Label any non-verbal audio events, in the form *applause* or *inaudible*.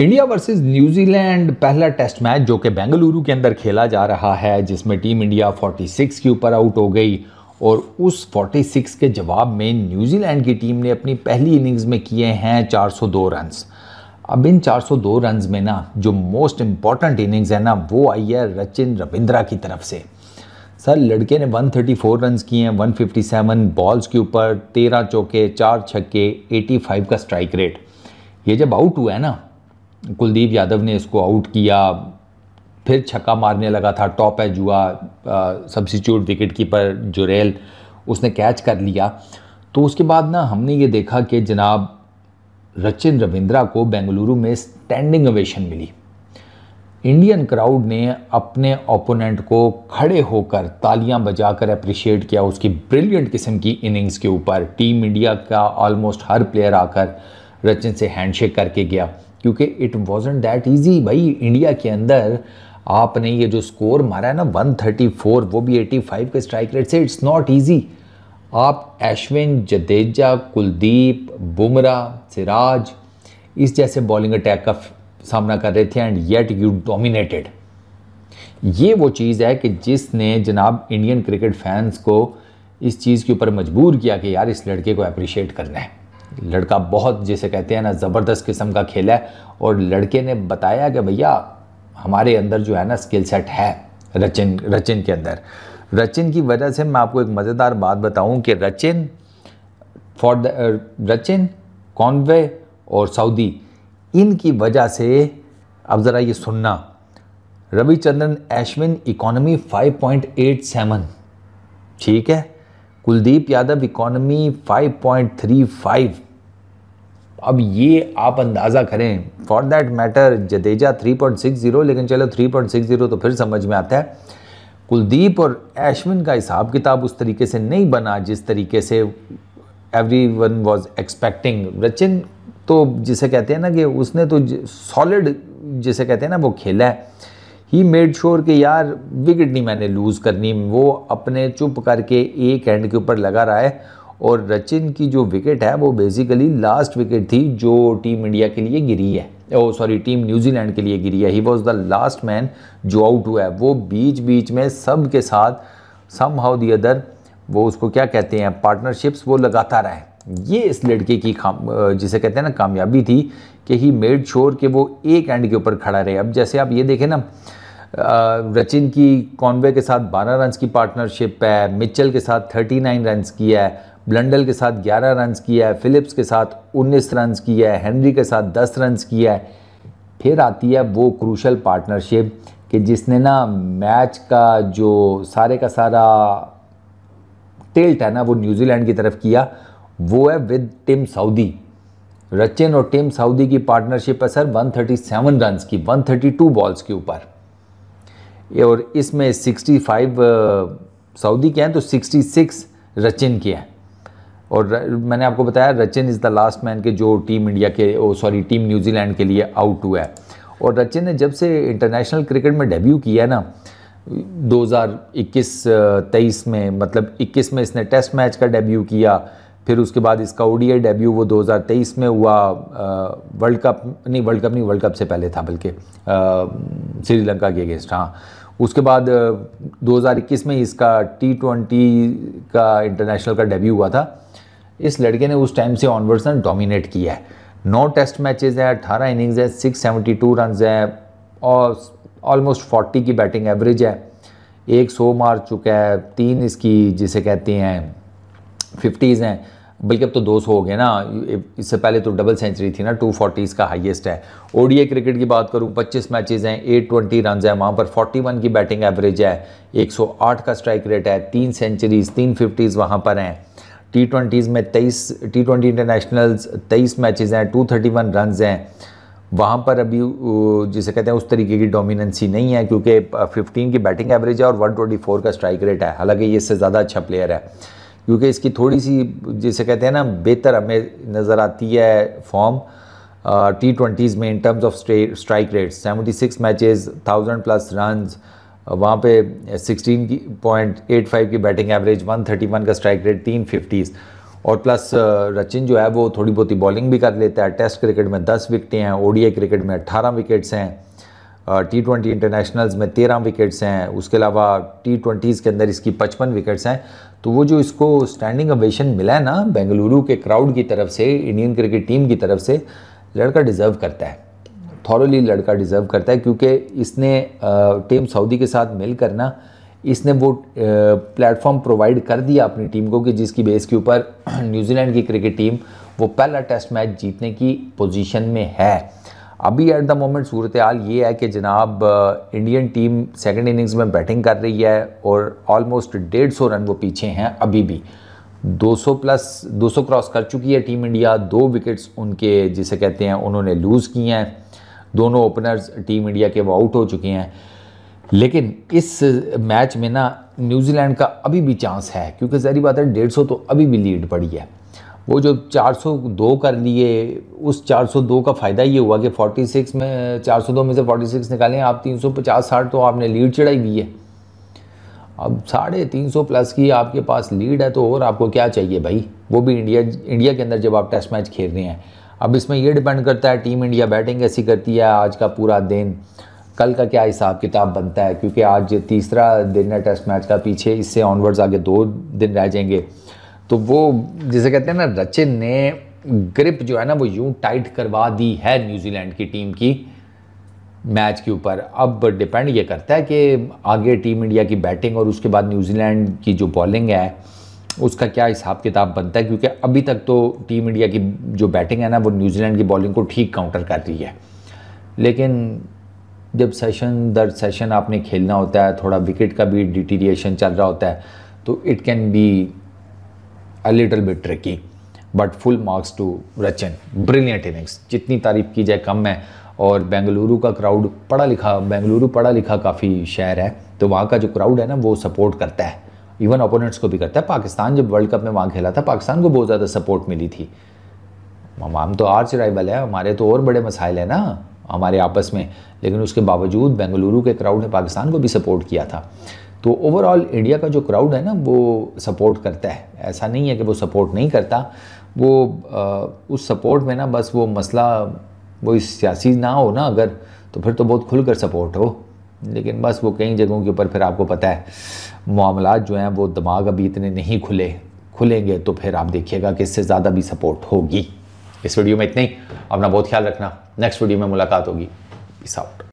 India versus New Zealand पहला test match जो कि बेंगलुरु के अंदर खेला जा रहा है जिसमें टीम इंडिया 46 के ऊपर आउट हो गई और उस 46 के जवाब में न्यूजीलैंड की टीम ने अपनी पहली इनिंग्स में किए हैं 402 रन्स अब इन 402 रन्स में ना जो मोस्ट इम्पॉर्टेंट इनिंग्स है ना वो आई है रचिन रविंद्रा की तरफ से सर लड़के ने 134 रन्स किए हैं 157 बॉल्स के ऊपर 13 चौके 4 छक्के 85 का स्ट्राइक रेट ये जब आउट हुआ है ना कुलदीप यादव ने इसको आउट किया फिर छक्का मारने लगा था टॉप है जुआ सब्सिट्यूट विकेट कीपर जुरेल उसने कैच कर लिया तो उसके बाद ना हमने ये देखा कि जनाब रचिन रविंद्रा को बेंगलुरु में स्टैंडिंग ओवेशन मिली इंडियन क्राउड ने अपने ओपोनेंट को खड़े होकर तालियां बजाकर अप्रिशिएट किया उसकी ब्रिलियंट किस्म की इनिंग्स के ऊपर टीम इंडिया का ऑलमोस्ट हर प्लेयर आकर रचिन से हैंडशेक करके गया क्योंकि इट वॉजेंट दैट ईजी भाई इंडिया के अंदर आपने ये जो स्कोर मारा है ना 134 वो भी 85 के स्ट्राइक रेट से इट्स नॉट ईजी आप एशविन जडेजा कुलदीप बुमराह सिराज इस जैसे बॉलिंग अटैक का सामना कर रहे थे एंड येट यू डोमिनेटेड ये वो चीज़ है कि जिसने जनाब इंडियन क्रिकेट फैंस को इस चीज़ के ऊपर मजबूर किया कि यार इस लड़के को अप्रिशिएट करना है लड़का बहुत जैसे कहते हैं ना ज़बरदस्त किस्म का खेला है और लड़के ने बताया कि भैया हमारे अंदर जो है ना स्किल सेट है रचिन रचिन के अंदर रचिन की वजह से मैं आपको एक मज़ेदार बात बताऊं कि Rachin for the Rachin Conway और सऊदी इनकी वजह से अब ज़रा ये सुनना रविचंद्रन एशविन इकोनॉमी 5.87 ठीक है कुलदीप यादव इकोनॉमी 5.35 अब ये आप अंदाज़ा करें फॉर देट मैटर जदेजा 3.60 लेकिन चलो 3.60 तो फिर समझ में आता है कुलदीप और एशविन का हिसाब किताब उस तरीके से नहीं बना जिस तरीके से everyone was expecting Rachin तो जिसे कहते हैं ना कि उसने तो सॉलिड जिसे कहते हैं ना वो खेला है ही मेड श्योर कि यार विकेट नहीं मैंने लूज़ करनी वो अपने चुप करके एक हैंड के ऊपर लगा रहा है और रचिन की जो विकेट है वो बेसिकली लास्ट विकेट थी जो टीम इंडिया के लिए गिरी है ओ सॉरी टीम न्यूजीलैंड के लिए गिरी है ही वॉज द लास्ट मैन जो आउट हुआ है वो बीच बीच में सब के साथ सम हाउ दी अदर वो उसको क्या कहते हैं पार्टनरशिप्स वो लगाता रहा है ये इस लड़के की खाम जिसे कहते हैं ना कामयाबी थी कि ही मेड श्योर के वो एक एंड के ऊपर खड़ा रहे अब जैसे आप ये देखें ना रचिन की कॉन्वे के साथ 12 रन की पार्टनरशिप है मिचल के साथ 39 रन की है ब्लंडल के साथ 11 रन किया है फिलिप्स के साथ 19 रन किया है हेनरी के साथ 10 रन किया है फिर आती है वो क्रूशल पार्टनरशिप कि जिसने ना मैच का जो सारे का सारा टेल्ट है ना वो न्यूजीलैंड की तरफ किया वो है विद टिम सऊदी रचिन और टिम सऊदी की पार्टनरशिप है सर 137 रन की 132 बॉल्स के ऊपर और इसमें 65 सऊदी के हैं तो 66 रचिन के हैं और मैंने आपको बताया Rachin is the last man के जो टीम इंडिया के सॉरी टीम न्यूजीलैंड के लिए आउट हुआ है और रचिन ने जब से इंटरनेशनल क्रिकेट में डेब्यू किया है ना 2021-23 में मतलब 21 में इसने टेस्ट मैच का डेब्यू किया फिर उसके बाद इसका ओडीए डेब्यू वो 2023 में हुआ वर्ल्ड कप नहीं वर्ल्ड कप नहीं वर्ल्ड कप से पहले था बल्कि श्रीलंका के अगेंस्ट हाँ उसके बाद 2021 में इसका टी ट्वेंटी का इंटरनेशनल का डेब्यू हुआ था इस लड़के ने उस टाइम से ऑनवर्ड्स ना डोमिनेट किया है नौ टेस्ट मैचेस है अट्ठारह इनिंग्स है सिक्स सेवेंटी टू रन है और ऑलमोस्ट फोर्टी की बैटिंग एवरेज है एक सौ मार चुका है तीन इसकी जिसे कहते हैं फिफ्टीज़ हैं बल्कि अब तो दो सौ हो गए ना इससे पहले तो डबल सेंचुरी थी ना टू फोर्टीज़ का हाइएस्ट है ओडीए क्रिकेट की बात करूँ पच्चीस मैचेज हैं एट ट्वेंटी रन है वहाँ पर फोर्टी वन की बैटिंग एवरेज है एक सौ आठ का स्ट्राइक रेट है तीन सेंचुरीज तीन फिफ्टीज़ वहाँ पर हैं टी ट्वेंटीज़ में तेईस टी ट्वेंटी इंटरनेशनल्स तेईस मैचेस हैं टू थर्टी वन रन हैं वहाँ पर अभी जिसे कहते हैं उस तरीके की डोमिनेंसी नहीं है क्योंकि फिफ्टीन की बैटिंग एवरेज है और वन ट्वेंटी फोर का स्ट्राइक रेट है हालांकि ये इससे ज़्यादा अच्छा प्लेयर है क्योंकि इसकी थोड़ी सी जिसे कहते हैं ना बेहतर हमें नज़र आती है फॉर्म टी ट्वेंटीज़ में in terms of strike rate seventy six matches thousand plus runs वहाँ पे 16 की पॉइंट एट फाइव की बैटिंग एवरेज 131 का स्ट्राइक रेट तीन फिफ्टीज़ और प्लस uh, रचिन जो है वो थोड़ी बहुत ही बॉलिंग भी कर लेता है टेस्ट क्रिकेट में दस विकटें हैं ओडीआई क्रिकेट में अट्ठारह विकेट्स हैं टी ट्वेंटी इंटरनेशनल्स में तेरह विकेट्स हैं उसके अलावा टी ट्वेंटीज़ के अंदर इसकी पचपन विकेट्स हैं तो वो जो इसको स्टैंडिंग अवेशन मिला है ना बेंगलुरु के क्राउड की तरफ से इंडियन क्रिकेट टीम की तरफ से लड़का डिज़र्व करता है थॉरली लड़का डिज़र्व करता है क्योंकि इसने टीम सऊदी के साथ मिल ना इसने वो प्लेटफॉर्म प्रोवाइड कर दिया अपनी टीम को कि जिसकी बेस के ऊपर न्यूजीलैंड *clears throat* की क्रिकेट टीम वो पहला टेस्ट मैच जीतने की पोजीशन में है अभी एट द मोमेंट सूरत हाल ये है कि जनाब इंडियन टीम सेकंड इनिंग्स में बैटिंग कर रही है और ऑलमोस्ट डेढ़ सौ रन वो पीछे हैं अभी भी 200 प्लस 200 क्रॉस कर चुकी है टीम इंडिया दो विकेट्स उनके जिसे कहते हैं उन्होंने लूज़ किए हैं दोनों ओपनर्स टीम इंडिया के वो आउट हो चुके हैं लेकिन इस मैच में ना न्यूजीलैंड का अभी भी चांस है क्योंकि जहरी बात है डेढ़ सौ तो अभी भी लीड पड़ी है वो जो 402 कर लिए उस 402 का फ़ायदा ये हुआ कि 46 में 402 में से 46 निकालें आप 350 साठ तो आपने लीड चढ़ाई हुई है अब साढ़े तीन सौ प्लस की आपके पास लीड है तो और आपको क्या चाहिए भाई वो भी इंडिया इंडिया के अंदर जब आप टेस्ट मैच खेल रहे हैं अब इसमें यह डिपेंड करता है टीम इंडिया बैटिंग कैसी करती है आज का पूरा दिन कल का क्या हिसाब किताब बनता है क्योंकि आज तीसरा दिन है टेस्ट मैच का पीछे इससे ऑनवर्ड्स आगे दो दिन रह जाएंगे तो वो जिसे कहते हैं ना रचिन ने ग्रिप जो है ना वो यूं टाइट करवा दी है न्यूजीलैंड की टीम की मैच के ऊपर अब डिपेंड ये करता है कि आगे टीम इंडिया की बैटिंग और उसके बाद न्यूजीलैंड की जो बॉलिंग है उसका क्या हिसाब किताब बनता है क्योंकि अभी तक तो टीम इंडिया की जो बैटिंग है ना वो न्यूजीलैंड की बॉलिंग को ठीक काउंटर कर रही है लेकिन जब सेशन दर सेशन आपने खेलना होता है थोड़ा विकेट का भी डिटीरिएशन चल रहा होता है तो it can be a little bit tricky but full marks to Rachin brilliant innings जितनी तारीफ की जाए कम है और बेंगलुरु का क्राउड पढ़ा लिखा बेंगलुरु पढ़ा लिखा काफ़ी शहर है तो वहाँ का जो क्राउड है ना वो सपोर्ट करता है इवन ओपोनेंट्स को भी करता है पाकिस्तान जब वर्ल्ड कप में वहाँ खेला था पाकिस्तान को बहुत ज़्यादा सपोर्ट मिली थी हम तो आर्च राइवल है हमारे तो और बड़े मसाइल हैं ना हमारे आपस में लेकिन उसके बावजूद बेंगलुरु के क्राउड ने पाकिस्तान को भी सपोर्ट किया था तो ओवरऑल इंडिया का जो क्राउड है ना वो सपोर्ट करता है ऐसा नहीं है कि वो सपोर्ट नहीं करता वो आ, उस सपोर्ट में ना बस वो मसला वो सियासी ना हो ना अगर तो फिर तो बहुत खुलकर सपोर्ट हो लेकिन बस वो कई जगहों के ऊपर फिर आपको पता है मामला जो हैं वो दिमाग अभी इतने नहीं खुले खुलेंगे तो फिर आप देखिएगा कि इससे ज़्यादा भी सपोर्ट होगी इस वीडियो में इतना ही अपना बहुत ख्याल रखना नेक्स्ट वीडियो में मुलाकात होगी इस आउट